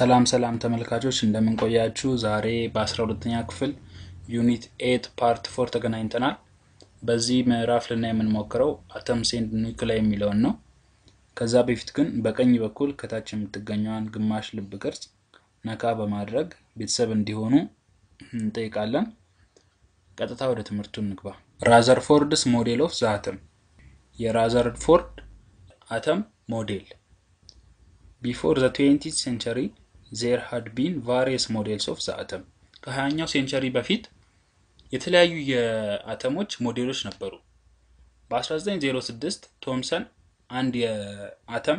ሰላም ሰላም ተመልካቾች እንደምንቆያችሁ፣ ዛሬ በ12ኛ ክፍል ዩኒት ኤት ፓርት ፎር ተገናኝተናል። በዚህ ምዕራፍ ልናይ የምንሞክረው አተም ሴንድ ኒውክለይ የሚለውን ነው። ከዛ በፊት ግን በቀኝ በኩል ከታች የምትገኘዋን ግማሽ ልብ ቅርጽ ነካ በማድረግ ቤተሰብ እንዲሆኑ እንጠይቃለን። ቀጥታ ወደ ትምህርቱ እንግባ። ራዘርፎርድስ ሞዴል ኦፍ ዛአተም የራዘርፎርድ አተም ሞዴል ቢፎር ዘ 20 ሴንቸሪ ዜር ሃድ ቢን ቫሪየስ ሞዴልስ ኦፍ ዘአተም ከ20ኛው ሴንቸሪ በፊት የተለያዩ የአተሞች ሞዴሎች ነበሩ። በ1906 ቶምሰን አንድ የአተም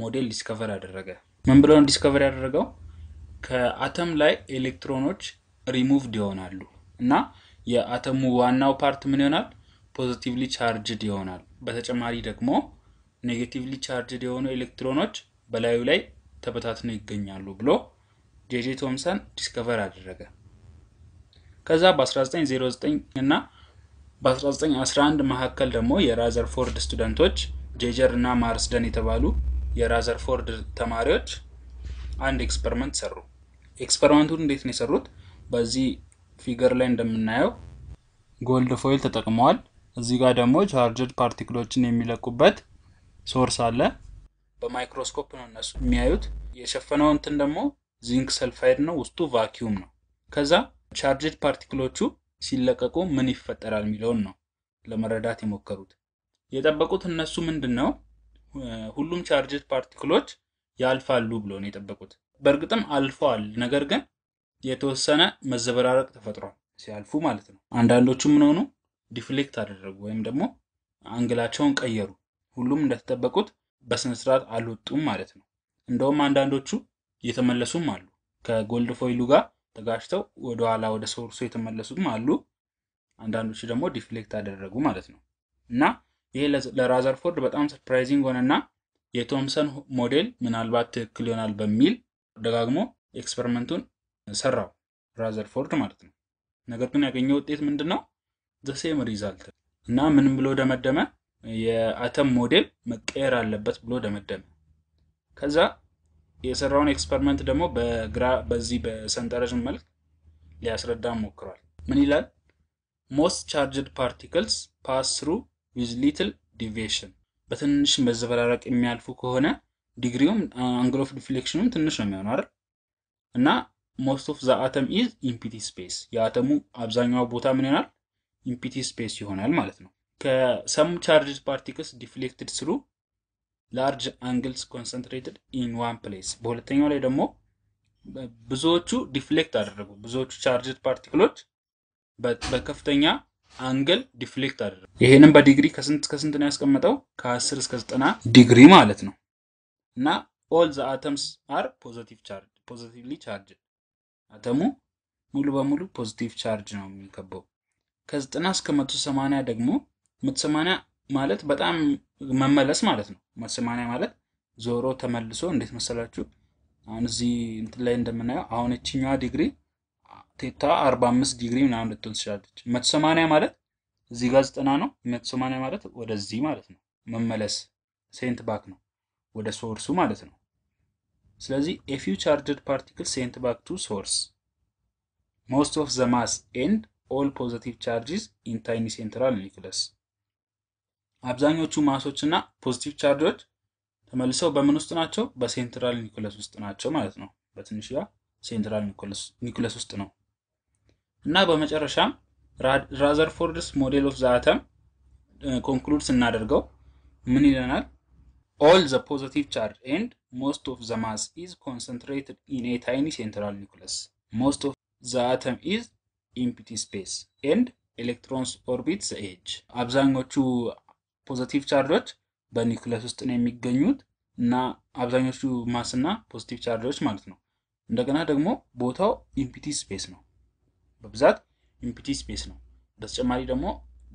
ሞዴል ዲስከቨር አደረገ። ምን ብለውን ዲስከቨር ያደረገው ከአተም ላይ ኤሌክትሮኖች ሪሙቭድ ይሆናሉ እና የአተሙ ዋናው ፓርት ምን ይሆናል? ፖዚቲቭሊ ቻርጅድ ይሆናል። በተጨማሪ ደግሞ ኔጌቲቭሊ ቻርጅድ የሆኑ ኤሌክትሮኖች በላዩ ላይ ተበታትነው ይገኛሉ ብሎ ጄጄ ቶምሰን ዲስከቨር አደረገ። ከዛ በ1909 እና በ1911 መካከል ደግሞ የራዘርፎርድ ስቱደንቶች ጄጀር እና ማርስደን የተባሉ የራዘርፎርድ ተማሪዎች አንድ ኤክስፐሪመንት ሰሩ። ኤክስፐሪመንቱን እንዴት ነው የሰሩት? በዚህ ፊገር ላይ እንደምናየው ጎልድ ፎይል ተጠቅመዋል። እዚህ ጋር ደግሞ ቻርጀድ ፓርቲክሎችን የሚለቁበት ሶርስ አለ። በማይክሮስኮፕ ነው እነሱ የሚያዩት። የሸፈነው እንትን ደግሞ ዚንክ ሰልፋይድ ነው፣ ውስጡ ቫኪዩም ነው። ከዛ ቻርጅድ ፓርቲክሎቹ ሲለቀቁ ምን ይፈጠራል የሚለውን ነው ለመረዳት የሞከሩት። የጠበቁት እነሱ ምንድን ነው ሁሉም ቻርጅድ ፓርቲክሎች ያልፋሉ ብሎ ነው የጠበቁት። በእርግጥም አልፈዋል፣ ነገር ግን የተወሰነ መዘበራረቅ ተፈጥሯል ሲያልፉ ማለት ነው። አንዳንዶቹ ምን ሆኑ ዲፍሌክት አደረጉ ወይም ደግሞ አንግላቸውን ቀየሩ። ሁሉም እንደተጠበቁት በስነስርዓት አልወጡም ማለት ነው። እንደውም አንዳንዶቹ እየተመለሱም አሉ። ከጎልድ ፎይሉ ጋር ተጋጭተው ወደኋላ ወደ ሶርሱ የተመለሱም አሉ። አንዳንዶቹ ደግሞ ዲፍሌክት አደረጉ ማለት ነው። እና ይሄ ለራዘርፎርድ በጣም ሰርፕራይዚንግ ሆነና የቶምሰን ሞዴል ምናልባት ትክክል ይሆናል በሚል ደጋግሞ ኤክስፐሪመንቱን ሰራው ራዘርፎርድ ማለት ነው። ነገር ግን ያገኘው ውጤት ምንድን ነው? ዘሴም ሪዛልት እና ምንም ብሎ ደመደመ የአተም ሞዴል መቀየር አለበት ብሎ ደመደመ። ከዛ የሰራውን ኤክስፐሪመንት ደግሞ በግራ በዚህ በሰንጠረዥ መልክ ሊያስረዳ ሞክሯል። ምን ይላል? ሞስት ቻርጅድ ፓርቲክልስ ፓስ ስሩ ዊዝ ሊትል ዲቪሽን፣ በትንሽ መዘበራረቅ የሚያልፉ ከሆነ ዲግሪውም አንግል ኦፍ ዲፍሌክሽኑም ትንሽ ነው የሚሆነው አይደል? እና ሞስት ኦፍ ዘ አተም ኢዝ ኢምፒቲ ስፔስ፣ የአተሙ አብዛኛው ቦታ ምን ይሆናል? ኢምፒቲ ስፔስ ይሆናል ማለት ነው። ከሰም ቻርጅ ፓርቲክልስ ዲፍሌክትድ ስሩ ላርጅ አንግልስ ኮንሰንትሬትድ ኢን ዋን ፕሌስ። በሁለተኛው ላይ ደግሞ ብዙዎቹ ዲፍሌክት አደረጉ። ብዙዎቹ ቻርጅድ ፓርቲክሎች በከፍተኛ አንግል ዲፍሌክት አደረጉ። ይህንም በዲግሪ ከስንት ከስንት ነው ያስቀመጠው? ከ10 እስከ 90 ዲግሪ ማለት ነው። እና ኦል ዘ አተምስ አር ፖዚቲቭ ቻርጅ ፖዚቲቭሊ ቻርጅ አተሙ ሙሉ በሙሉ ፖዚቲቭ ቻርጅ ነው የሚከበው። ከ90 እስከ 180 ደግሞ ምት ማለት በጣም መመለስ ማለት ነው። ምት ማለት ዞሮ ተመልሶ እንዴት መሰላችሁ? አሁን እዚህ እንትን ላይ እንደምናየው አሁን እችኛዋ ዲግሪ ቴታ 45 ዲግሪ ምናምን ልትሆን ትችላለች። ምት ሰማንያ ማለት እዚህ ጋር ዘጠና ነው። ምት ሰማንያ ማለት ወደዚህ ማለት ነው። መመለስ ሴንት ባክ ነው ወደ ሶርሱ ማለት ነው። ስለዚህ a few charged particles sent back to source most of the mass and all positive charges in tiny central nucleus አብዛኞቹ ማሶች እና ፖዚቲቭ ቻርጆች ተመልሰው በምን ውስጥ ናቸው? በሴንትራል ኒኩለስ ውስጥ ናቸው ማለት ነው። በትንሽዋ ሴንትራል ኒኩለስ ውስጥ ነው እና በመጨረሻም ራዘርፎርድስ ሞዴል ኦፍ ዛተም ኮንክሉድ ስናደርገው ምን ይለናል? ኦል ዘ ፖዘቲቭ ቻርጅ ኤንድ ሞስት ኦፍ ዘ ማስ ኢዝ ኮንሰንትሬትድ ኢን ኤ ታይኒ ሴንትራል ኒኩለስ ሞስት ኦፍ ዘ አተም ኢዝ ኢምፒቲ ስፔስ ኤንድ ኤሌክትሮንስ ኦርቢት ዘ ኤጅ። አብዛኞቹ ፖዘቲቭ ቻርጆች በኒኩለስ ውስጥ ነው የሚገኙት እና አብዛኞቹ ማስ እና ፖዚቲቭ ቻርጆች ማለት ነው። እንደገና ደግሞ ቦታው ኢምፒቲ ስፔስ ነው፣ በብዛት ኢምፒቲ ስፔስ ነው። በተጨማሪ ደግሞ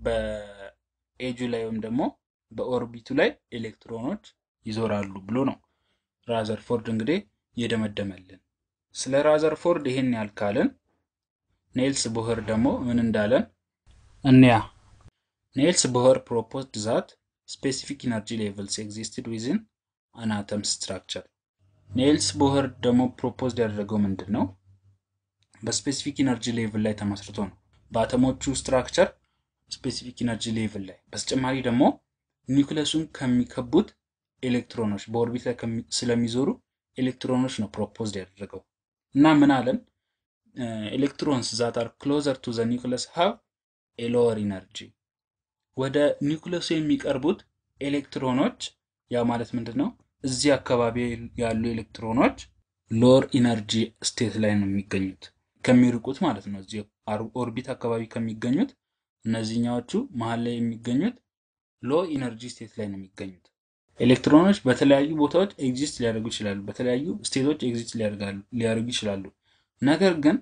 በኤጁ ላይ ወይም ደግሞ በኦርቢቱ ላይ ኤሌክትሮኖች ይዞራሉ ብሎ ነው ራዘርፎርድ እንግዲህ የደመደመልን። ስለ ራዘርፎርድ ይህን ያልካልን ኔልስ ቦህር ደግሞ ምን እንዳለን እንያ። ኔልስ bohr ፕሮፖዝድ ዛት ስፔሲፊክ ኢነርጂ levels existed within an atom structure። ኒልስ ቦኸር ደግሞ ፕሮፖዝድ ያደረገው ምንድን ነው? በስፔሲፊክ ኢነርጂ ሌቭል ላይ ተመስርቶ ነው በአተሞቹ ስትራክቸር ስፔሲፊክ ኢነርጂ ሌቭል ላይ በተጨማሪ ደግሞ ኒውክለሱን ከሚከቡት ኤሌክትሮኖች በኦርቢት ላይ ስለሚዞሩ ኤሌክትሮኖች ነው ፕሮፖዝድ ያደረገው እና ምን አለን ኤሌክትሮንስ ዛት አር ክሎዘር ቱ ዘ ኒውክለስ ሃቭ ኤሎወር ኢነርጂ ወደ ኒውክለሱ የሚቀርቡት ኤሌክትሮኖች ያ ማለት ምንድን ነው? እዚህ አካባቢ ያሉ ኤሌክትሮኖች ሎር ኢነርጂ ስቴት ላይ ነው የሚገኙት ከሚርቁት ማለት ነው። እዚህ ኦርቢት አካባቢ ከሚገኙት እነዚህኛዎቹ መሀል ላይ የሚገኙት ሎ ኢነርጂ ስቴት ላይ ነው የሚገኙት። ኤሌክትሮኖች በተለያዩ ቦታዎች ኤግዚስት ሊያደርጉ ይችላሉ። በተለያዩ ስቴቶች ኤግዚስት ሊያደርጉ ይችላሉ። ነገር ግን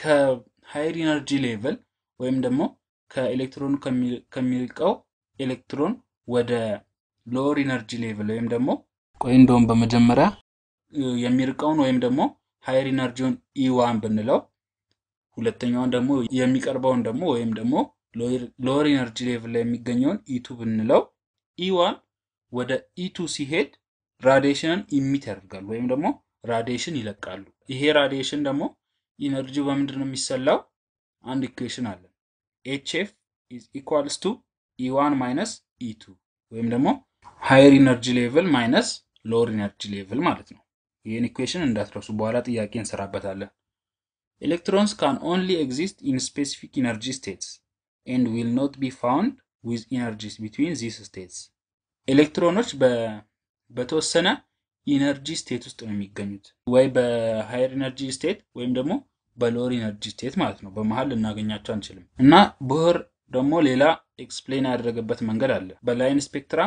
ከሃይር ኢነርጂ ሌቨል ወይም ደግሞ ከኤሌክትሮኑ ከሚርቀው ኤሌክትሮን ወደ ሎወር ኢነርጂ ሌቭል ወይም ደግሞ ቆይ እንደውም በመጀመሪያ የሚርቀውን ወይም ደግሞ ሃየር ኢነርጂውን ኢዋን ብንለው ሁለተኛውን ደግሞ የሚቀርበውን ደግሞ ወይም ደግሞ ሎወር ኢነርጂ ሌቭል ላይ የሚገኘውን ኢቱ ብንለው ኢዋን ወደ ኢቱ ሲሄድ ራዲሽንን ኢሚት ያደርጋሉ ወይም ደግሞ ራዲሽን ይለቃሉ። ይሄ ራዲሽን ደግሞ ኢነርጂ በምንድን ነው የሚሰላው? አንድ ኢኩዌሽን አለ። ኤችኤፍ ኢዝ ኢኳልስ ቱ ኢዋን ማይነስ ኢቱ ወይም ደግሞ ሃየር ኢነርጂ ሌቭል ማይነስ ሎወር ኢነርጂ ሌቭል ማለት ነው። ይህን ኢኩዌሽን እንዳትረሱ፣ በኋላ ጥያቄ እንሰራበታለን። ኤሌክትሮንስ ካን ኦንሊ ኤግዚስት ኢን ስፔሲፊክ ኢነርጂ ስቴትስ ኤንድ ዊል ኖት ቢ ፋውንድ ዊዝ ኢነርጂስ ቢትዊን ዚስ ስቴትስ። ኤሌክትሮኖች በተወሰነ ኢነርጂ ስቴት ውስጥ ነው የሚገኙት ወይ በሃየር ኢነርጂ ስቴት ወይም ደግሞ ኢነርጂ ስቴት ማለት ነው። በመሀል ልናገኛቸው አንችልም እና ብህር ደግሞ ሌላ ኤክስፕሌን ያደረገበት መንገድ አለ። በላይን ስፔክትራ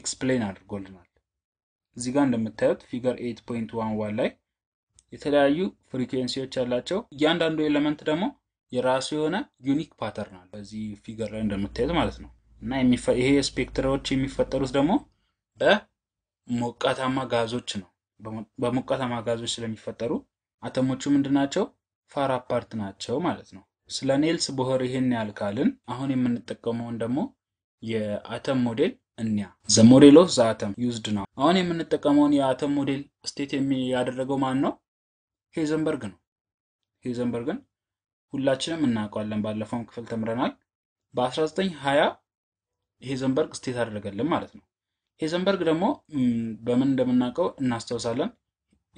ኤክስፕሌን አድርጎልናል። እዚህ ጋር እንደምታዩት ፊገር 8.11 ላይ የተለያዩ ፍሪኩዌንሲዎች ያላቸው እያንዳንዱ ኤሌመንት ደግሞ የራሱ የሆነ ዩኒክ ፓተርን አለ በዚህ ፊገር ላይ እንደምታዩት ማለት ነው እና ይሄ ስፔክትራዎች የሚፈጠሩት ደግሞ በሞቃታማ ጋዞች ነው። በሞቃታማ ጋዞች ስለሚፈጠሩ አተሞቹ ምንድናቸው? ናቸው? ፋር አፓርት ናቸው ማለት ነው። ስለ ኔልስ ቦህር ይህን ያልካልን አሁን የምንጠቀመውን ደግሞ የአተም ሞዴል እኒያ ዘ ሞዴል ኦፍ ዘ አተም ዩዝድ ነው። አሁን የምንጠቀመውን የአተም ሞዴል ስቴት ያደረገው ማን ነው? ሄዘንበርግ ነው። ሄዘንበርግን ሁላችንም እናውቀዋለን፣ ባለፈውም ክፍል ተምረናል። በ1920 ሄዘንበርግ ስቴት አደረገልን ማለት ነው። ሄዘንበርግ ደግሞ በምን እንደምናውቀው እናስታውሳለን፣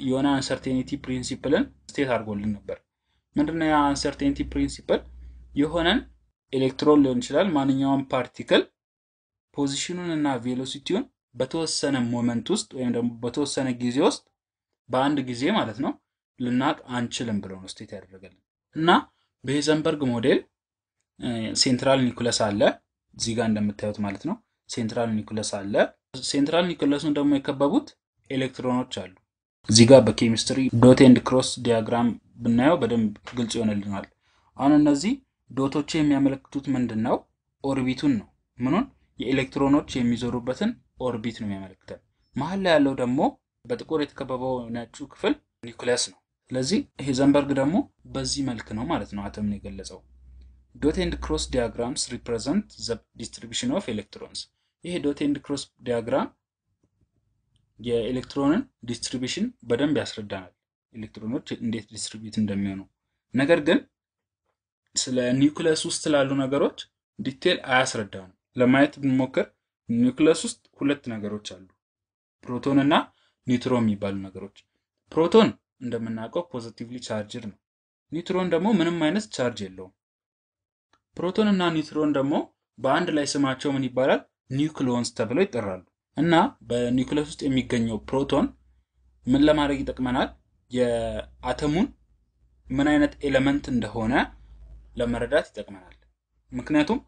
የሆነ አንሰርቴኒቲ ፕሪንሲፕልን ስቴት አድርጎልን ነበር። ምንድነው የአንሰርቴንቲ ፕሪንሲፕል? የሆነን ኤሌክትሮን ሊሆን ይችላል ማንኛውም ፓርቲክል ፖዚሽኑን እና ቬሎሲቲውን በተወሰነ ሞመንት ውስጥ ወይም ደግሞ በተወሰነ ጊዜ ውስጥ በአንድ ጊዜ ማለት ነው ልናቅ አንችልም ብሎ ነው ስቴት ያደረገልን እና በሄዘንበርግ ሞዴል ሴንትራል ኒኩለስ አለ እዚህ ጋር እንደምታዩት ማለት ነው ሴንትራል ኒኩለስ አለ ሴንትራል ኒኩለሱን ደግሞ የከበቡት ኤሌክትሮኖች አሉ እዚህ ጋር በኬሚስትሪ ዶት ኤንድ ክሮስ ዲያግራም ብናየው በደንብ ግልጽ ይሆንልናል። አሁን እነዚህ ዶቶች የሚያመለክቱት ምንድን ነው? ኦርቢቱን ነው። ምኑን? የኤሌክትሮኖች የሚዞሩበትን ኦርቢት ነው የሚያመለክተን። መሀል ላይ ያለው ደግሞ በጥቁር የተከበበው ነጩ ክፍል ኒውክሊየስ ነው። ስለዚህ ሄዘንበርግ ደግሞ በዚህ መልክ ነው ማለት ነው አተምን የገለጸው። ዶት ኤንድ ክሮስ ዲያግራምስ ሪፕሬዘንት ዘ ዲስትሪቢሽን ኦፍ ኤሌክትሮንስ። ይሄ ዶት ኤንድ ክሮስ ዲያግራም የኤሌክትሮንን ዲስትሪቢሽን በደንብ ያስረዳናል። ኤሌክትሮኖች እንዴት ዲስትሪቢዩት እንደሚሆኑ ነገር ግን ስለ ኒውክለስ ውስጥ ስላሉ ነገሮች ዲቴል አያስረዳም። ለማየት ብንሞክር ኒውክለስ ውስጥ ሁለት ነገሮች አሉ፣ ፕሮቶን እና ኒውትሮን የሚባሉ ነገሮች። ፕሮቶን እንደምናውቀው ፖዚቲቭሊ ቻርጅድ ነው። ኒውትሮን ደግሞ ምንም አይነት ቻርጅ የለውም። ፕሮቶን እና ኒውትሮን ደግሞ በአንድ ላይ ስማቸው ምን ይባላል? ኒውክሊዮንስ ተብለው ይጠራሉ። እና በኒውክለስ ውስጥ የሚገኘው ፕሮቶን ምን ለማድረግ ይጠቅመናል? የአተሙን ምን አይነት ኤሌመንት እንደሆነ ለመረዳት ይጠቅመናል። ምክንያቱም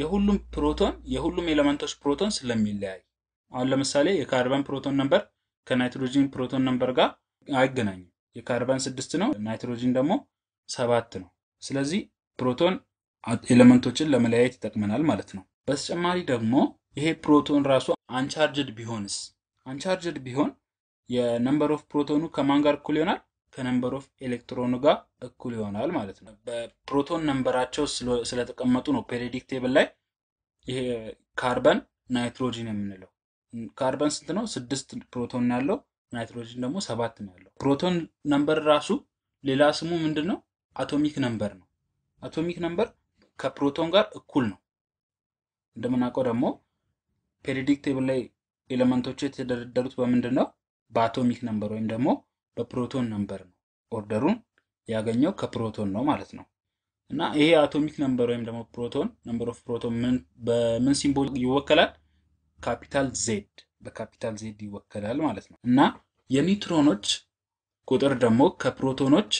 የሁሉም ፕሮቶን የሁሉም ኤለመንቶች ፕሮቶን ስለሚለያይ አሁን ለምሳሌ የካርበን ፕሮቶን ነንበር ከናይትሮጂን ፕሮቶን ነንበር ጋር አይገናኝም። የካርበን ስድስት ነው፣ ናይትሮጂን ደግሞ ሰባት ነው። ስለዚህ ፕሮቶን ኤለመንቶችን ለመለያየት ይጠቅመናል ማለት ነው። በተጨማሪ ደግሞ ይሄ ፕሮቶን ራሱ አንቻርጅድ ቢሆንስ? አንቻርጅድ ቢሆን የነምበር ኦፍ ፕሮቶኑ ከማን ጋር እኩል ይሆናል? ከነምበር ኦፍ ኤሌክትሮኑ ጋር እኩል ይሆናል ማለት ነው። በፕሮቶን ነምበራቸው ስለተቀመጡ ነው ፔሪዲክ ቴብል ላይ ይሄ ካርበን ናይትሮጂን የምንለው። ካርበን ስንት ነው? ስድስት ፕሮቶን ያለው ናይትሮጂን ደግሞ ሰባት ነው ያለው። ፕሮቶን ነምበር ራሱ ሌላ ስሙ ምንድን ነው? አቶሚክ ነምበር ነው። አቶሚክ ነምበር ከፕሮቶን ጋር እኩል ነው። እንደምናውቀው ደግሞ ፔሪዲክ ቴብል ላይ ኤሌመንቶቹ የተደረደሩት በምንድን ነው? በአቶሚክ ነምበር ወይም ደግሞ በፕሮቶን ነምበር ነው። ኦርደሩን ያገኘው ከፕሮቶን ነው ማለት ነው። እና ይሄ አቶሚክ ነምበር ወይም ደግሞ ፕሮቶን ነምበር ኦፍ ፕሮቶን በምን ሲምቦል ይወከላል? ካፒታል ዜድ በካፒታል ዜድ ይወከላል ማለት ነው። እና የኒውትሮኖች ቁጥር ደግሞ ከፕሮቶኖች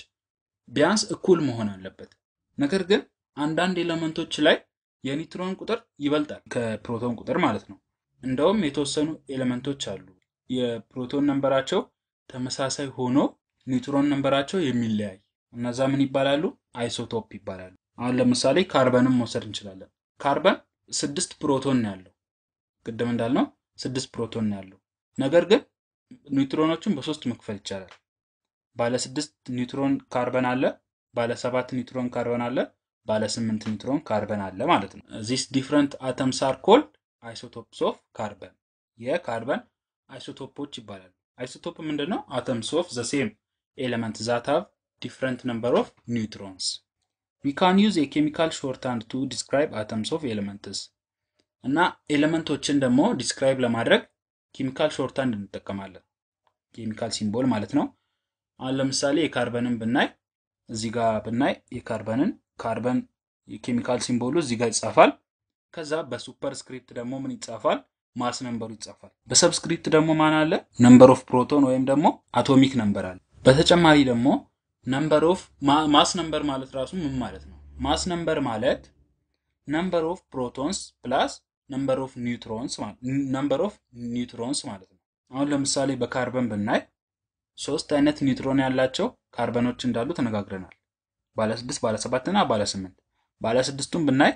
ቢያንስ እኩል መሆን አለበት። ነገር ግን አንዳንድ ኤሌመንቶች ላይ የኒውትሮን ቁጥር ይበልጣል ከፕሮቶን ቁጥር ማለት ነው። እንደውም የተወሰኑ ኤሌመንቶች አሉ የፕሮቶን ነንበራቸው ተመሳሳይ ሆኖ ኒውትሮን ነንበራቸው የሚለያይ እነዛ ምን ይባላሉ? አይሶቶፕ ይባላሉ። አሁን ለምሳሌ ካርበንም መውሰድ እንችላለን። ካርበን ስድስት ፕሮቶን ያለው። ቅድም እንዳልነው ስድስት ፕሮቶን ያለው። ነገር ግን ኒውትሮኖችን በሶስት መክፈል ይቻላል። ባለ ስድስት ኒውትሮን ካርበን አለ፣ ባለ ሰባት ኒውትሮን ካርበን አለ፣ ባለ ስምንት ኒውትሮን ካርበን አለ ማለት ነው። ዚስ ዲፍረንት አተምስ አር ኮልድ አይሶቶፕስ ኦፍ ካርበን የካርበን አይሶቶፖች ይባላሉ። አይሶቶፕ ምንድን ነው? አተምስ ኦፍ ዘ ሴም ኤለመንት ዛት ሃቭ ዲፍረንት ነምበር ኦፍ ኒውትሮንስ። ዊ ካን ዩዝ የኬሚካል ሾርት ቱ ዲስክራይብ አተምስ ኦፍ ኤለመንትስ እና ኤለመንቶችን ደግሞ ዲስክራይብ ለማድረግ ኬሚካል ሾርት እንጠቀማለን። ኬሚካል ሲምቦል ማለት ነው። አሁን ለምሳሌ የካርበንን ብናይ እዚህ ጋር ብናይ የካርበንን ካርበን የኬሚካል ሲምቦሉ እዚህ ጋር ይጻፋል። ከዛ በሱፐር ስክሪፕት ደግሞ ምን ይጻፋል? ማስ ነንበሩ ይጻፋል። በሰብስክሪፕት ደግሞ ማን አለ? ነምበር ኦፍ ፕሮቶን ወይም ደግሞ አቶሚክ ነምበር አለ። በተጨማሪ ደግሞ ነምበር ኦፍ ማስ ነምበር ማለት ራሱ ምን ማለት ነው? ማስ ነምበር ማለት ነምበር ኦፍ ፕሮቶንስ ፕላስ ነምበር ኦፍ ኒውትሮንስ ማለት ነምበር ኦፍ ኒውትሮንስ ማለት ነው። አሁን ለምሳሌ በካርበን ብናይ ሶስት አይነት ኒውትሮን ያላቸው ካርበኖች እንዳሉ ተነጋግረናል። ባለ ስድስት ባለ ሰባት እና ባለ ስምንት ባለ ስድስቱን ብናይ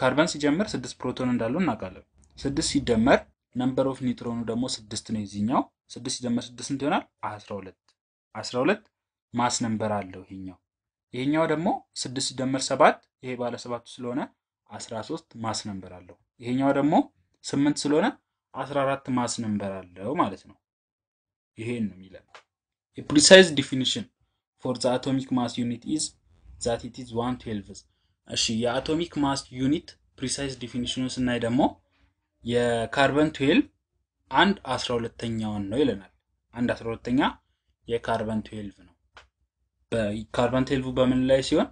ካርበን ሲጀምር ስድስት ፕሮቶን እንዳሉ እናውቃለን። ስድስት ሲደመር ነምበር ኦፍ ኒውትሮኑ ደግሞ ስድስት ነው። የዚህኛው ስድስት ሲደመር ስድስት ስንት ይሆናል? አስራ ሁለት አስራ ሁለት ማስ ነምበር አለው ይሄኛው። ይሄኛው ደግሞ ስድስት ሲደመር ሰባት ይሄ ባለ ሰባቱ ስለሆነ አስራ ሶስት ማስ ነምበር አለው። ይሄኛው ደግሞ ስምንት ስለሆነ አስራ አራት ማስ ነምበር አለው ማለት ነው። ይሄን ነው የሚለን የፕሪሳይዝ ዲፊኒሽን ፎር ዘ አቶሚክ ማስ ዩኒት ኢዝ ዛት ኢት ኢዝ ዋን ትዌልቭዝ። እሺ የአቶሚክ ማስ ዩኒት ፕሪሳይዝ ዲፊኒሽኑን ስናይ ደግሞ የካርበን ትዌልቭ አንድ አስራ ሁለተኛውን ነው ይለናል። አንድ አስራ ሁለተኛ የካርበን ትዌልቭ ነው። ካርበን ትዌልቭ በምን ላይ ሲሆን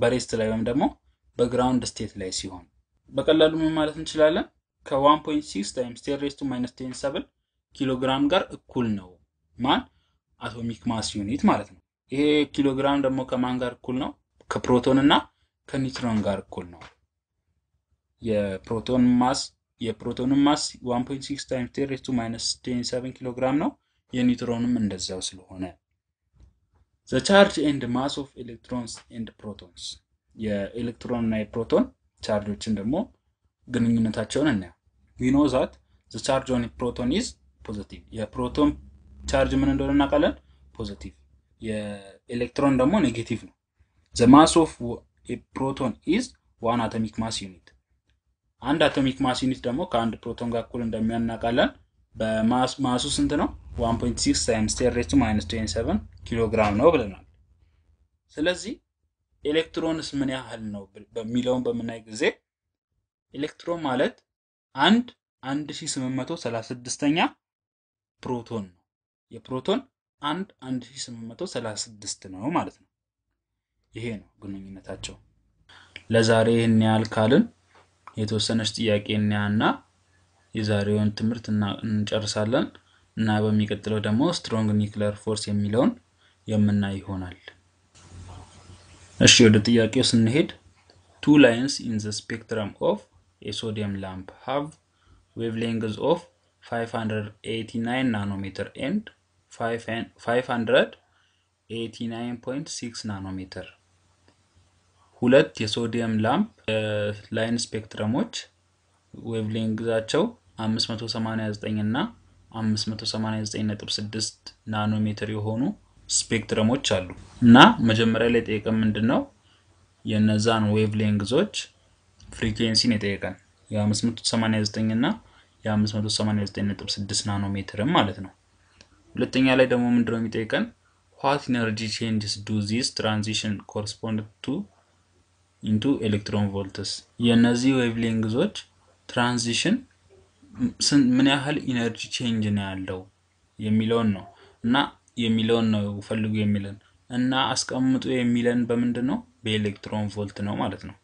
በሬስት ላይ ወይም ደግሞ በግራውንድ ስቴት ላይ ሲሆን በቀላሉ ምን ማለት እንችላለን? ከ1.6 ታይምስ 10 ሬስቱ ማይነስ 7 ኪሎ ጋር እኩል ነው። ማን አቶሚክ ማስ ዩኒት ማለት ነው። ይሄ ኪሎግራም ደግሞ ከማን ጋር እኩል ነው? ከፕሮቶን እና ከኒውትሮን ጋር እኩል ነው። የፕሮቶን ማስ የፕሮቶንም ማስ 1.6 ታይም 10 ቱ ማይነስ 27 ኪሎ ግራም ነው። የኒውትሮንም እንደዛው ስለሆነ ዘ ቻርጅ ኤንድ ማስ ኦፍ ኤሌክትሮንስ ኤንድ ፕሮቶንስ የኤሌክትሮን እና የፕሮቶን ቻርጆችን ደግሞ ግንኙነታቸውን እናየው። ኖ ዛት ዘ ቻርጅ ኦን ፕሮቶን ኢዝ ፖዘቲቭ። የፕሮቶን ቻርጅ ምን እንደሆነ እናውቃለን፣ ፖዘቲቭ። የኤሌክትሮን ደግሞ ኔጌቲቭ ነው። ዘ ማስ ኦፍ ፕሮቶን ኢዝ ዋን አቶሚክ ማስ ዩኒት አንድ አቶሚክ ማስ ዩኒት ደግሞ ከአንድ ፕሮቶን ጋር እኩል እንደሚያናቃለን በማሱ ስንት ነው 1.6 ታይምስ ቴን ሬዝ ማይነስ 27 ኪሎ ግራም ነው ብለናል። ስለዚህ ኤሌክትሮንስ ምን ያህል ነው በሚለውን በምናይ ጊዜ ኤሌክትሮን ማለት አንድ 1836ኛ ፕሮቶን ነው። የፕሮቶን አንድ 1836 ነው ማለት ነው። ይሄ ነው ግንኙነታቸው። ለዛሬ ይህን ያህል ካልን የተወሰነች ጥያቄ እናያና የዛሬውን ትምህርት እንጨርሳለን እና በሚቀጥለው ደግሞ ስትሮንግ ኒክለር ፎርስ የሚለውን የምናይ ይሆናል። እሺ ወደ ጥያቄው ስንሄድ ቱ ላይንስ ኢን ዘ ስፔክትረም ኦፍ የሶዲየም ላምፕ ሃቭ ዌቭሌንግዝ ኦፍ 589 ናኖሜትር ኤንድ 589.6 ናኖሜትር ሁለት የሶዲየም ላምፕ ላይን ስፔክትረሞች ዌቭሌንግዛቸው 589 እና 589.6 ናኖሜትር የሆኑ ስፔክትረሞች አሉ እና መጀመሪያ ላይ የጠየቀን ምንድን ነው? የነዛን ዌቭሌንግዞች ፍሪኬንሲን የጠየቀን የ589 እና የ589.6 ናኖሜትርም ማለት ነው። ሁለተኛ ላይ ደግሞ ምንድነው የሚጠይቀን? ት ኢነርጂ ቼንጅስ ዱ ዚስ ትራንዚሽን ኮረስፖንድ ቱ ኢንቱ ኤሌክትሮን ቮልትስ የእነዚህ ዌቭሌንግዞች ትራንዚሽን ምን ያህል ኢነርጂ ቼንጅ ነው ያለው የሚለውን ነው እና የሚለውን ነው ፈልጉ የሚለን እና አስቀምጡ የሚለን በምንድን ነው በኤሌክትሮን ቮልት ነው ማለት ነው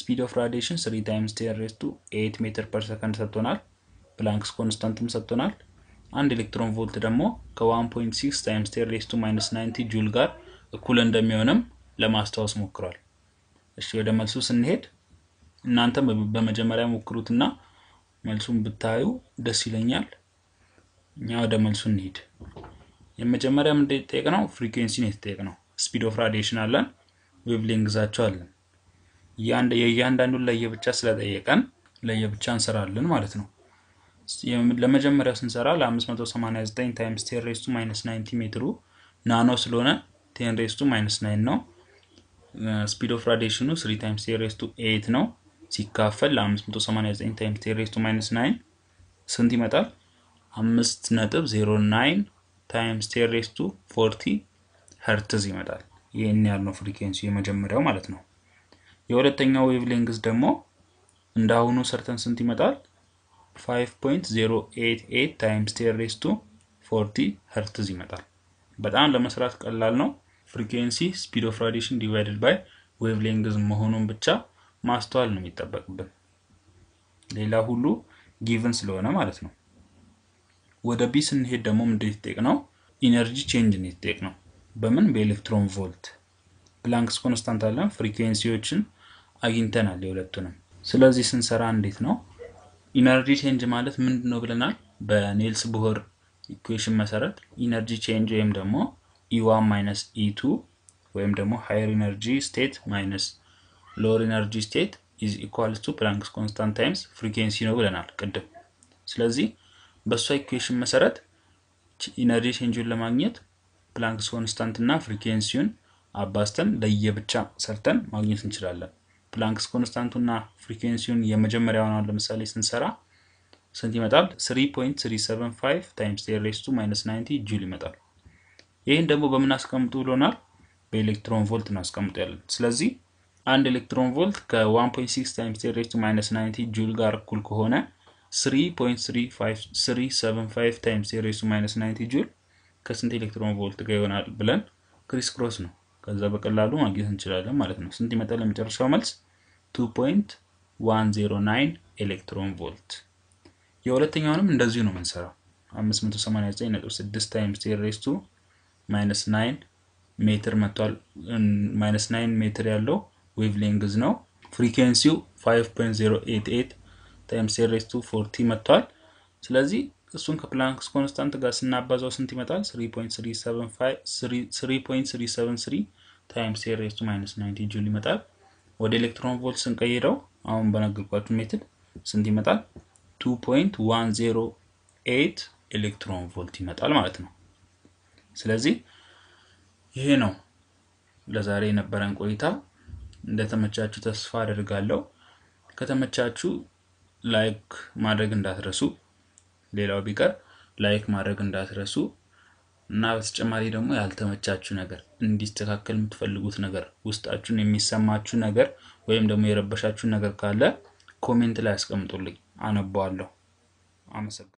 ስፒድ ኦፍ ራዲሽን ስሪ ታይምስ ሬስቱ ኤት ሜትር ፐር ሰከንድ ሰጥቶናል ፕላንክስ ኮንስታንትም ሰጥቶናል አንድ ኤሌክትሮን ቮልት ደግሞ ከ1.6 ታይምስ ሬስቱ ማይነስ 90 ጁል ጋር እኩል እንደሚሆንም ለማስታወስ ሞክሯል እሺ ወደ መልሱ ስንሄድ እናንተም በመጀመሪያ ሞክሩትና መልሱን ብታዩ ደስ ይለኛል። እኛ ወደ መልሱ እንሄድ። የመጀመሪያ ምን ነው? ፍሪኩዌንሲን ነው ስፒድ ኦፍ ራዲሽን አለን፣ ዌቭ ሌንግዛቸው አለን። የእያንዳንዱን ለየብቻ ስለጠየቀን ለየብቻ እንሰራለን ማለት ነው። ለመጀመሪያው ስንሰራ ለ589 ታይምስ ቴን ሬስቱ ማይነስ 90 ሜትሩ ናኖ ስለሆነ ቴን ሬስቱ ማይነስ 9 ነው። ስፒድ ኦፍ ራዲሽኑ ስሪ ታይምስ ቴሬስ ቱ ኤት ነው ሲካፈል ለ589 ታይምስ ቴሬስ ቱ ማይነስ ናይን ስንት ይመጣል? አምስት ነጥብ ዜሮ ናይን ታይምስ ቴሬስ ቱ ፎርቲ ሄርትዝ ይመጣል። ይህን ያልነው ፍሪኬንሲ የመጀመሪያው ማለት ነው። የሁለተኛው ዌቭ ሌንግዝ ደግሞ እንደ አሁኑ ሰርተን ስንት ይመጣል? 5.088 ታይምስ ቴሬስ ቱ 40 ሄርትዝ ይመጣል። በጣም ለመስራት ቀላል ነው። ፍሪኩዌንሲ ስፒድ ኦፍ ራዲሽን ዲቫይድድ ባይ ዌቭ ሌንግዝ መሆኑን ብቻ ማስተዋል ነው የሚጠበቅብን። ሌላ ሁሉ ጊቭን ስለሆነ ማለት ነው። ወደ ቢ ስንሄድ ደግሞ ምንድን የተጠየቅ ነው? ኢነርጂ ቼንጅ ነው ነው። በምን በኤሌክትሮን ቮልት። ፕላንክስ ኮንስታንት አለን፣ ፍሪኩዌንሲዎችን አግኝተናል የሁለቱንም። ስለዚህ ስንሰራ እንዴት ነው ኢነርጂ ቼንጅ ማለት ምንድን ነው ብለናል። በኔልስ ቦር ኢኩዌሽን መሰረት ኢነርጂ ቼንጅ ወይም ደግሞ ኢዋን ማይነስ ኢቱ ወይም ደግሞ ሃየር ኢነርጂ ስቴት ማይነስ ሎወር ኢነርጂ ስቴት ኢዝ ኢኳልስ ቱ ፕላንክስ ኮንስታንት ታይምስ ፍሪኬንሲ ነው ብለናል ቅድም። ስለዚህ በእሷ ኢኩዌሽን መሰረት ኢነርጂ ቼንጁን ለማግኘት ፕላንክስ ኮንስታንት እና ፍሪኬንሲውን አባስተን ለየብቻ ሰርተን ማግኘት እንችላለን። ፕላንክስ ኮንስታንቱና ፍሪኬንሲውን የመጀመሪያውን አሁን ለምሳሌ ስንሰራ ስንት ይመጣል? 3.375 ታይምስ ቴን ሬስ ማይነስ 90 ጁል ይመጣል። ይህን ደግሞ በምን አስቀምጡ ብሎናል? በኤሌክትሮን ቮልት እናስቀምጡ ያለን። ስለዚህ አንድ ኤሌክትሮን ቮልት ከ1.6 ታይምስ ቴን ሬይዝ ቱ ማይነስ 90 ጁል ጋር እኩል ከሆነ 3.375 ታይምስ ቴን ሬይዝ ቱ ማይነስ 90 ጁል ከስንት ኤሌክትሮን ቮልት ጋር ይሆናል ብለን ክሪስ ክሮስ ነው ከዛ በቀላሉ ማግኘት እንችላለን ማለት ነው። ስንት ይመጣል? የመጨረሻው መልስ 2.109 ኤሌክትሮን ቮልት። የሁለተኛውንም እንደዚሁ ነው የምንሰራው 589.6 ታይምስ ቴን ሬይዝ ቱ ማይነስ ናይን ሜትር መጥቷል። ማይነስ ናይን ሜትር ያለው ዌቭ ሌንግዝ ነው። ፍሪኩዌንሲው 5.088 ታይምስ ሬስ ቱ 40 መጥቷል። ስለዚህ እሱን ከፕላንክስ ኮንስታንት ጋር ስናባዛው ስንት ይመጣል? 3.373 ታይምስ ሬስ ቱ ማይነስ 90 ጁል ይመጣል። ወደ ኤሌክትሮን ቮልት ስንቀይረው አሁን በነገርኳችሁ ሜትድ ስንት ይመጣል? 2.108 ኤሌክትሮን ቮልት ይመጣል ማለት ነው። ስለዚህ ይሄ ነው ለዛሬ የነበረን ቆይታ። እንደተመቻችሁ ተስፋ አደርጋለሁ። ከተመቻችሁ ላይክ ማድረግ እንዳትረሱ፣ ሌላው ቢቀር ላይክ ማድረግ እንዳትረሱ እና በተጨማሪ ደግሞ ያልተመቻችሁ ነገር እንዲስተካከል የምትፈልጉት ነገር ውስጣችሁን የሚሰማችሁ ነገር ወይም ደግሞ የረበሻችሁ ነገር ካለ ኮሜንት ላይ አስቀምጡልኝ፣ አነባዋለሁ። አመሰግናለሁ።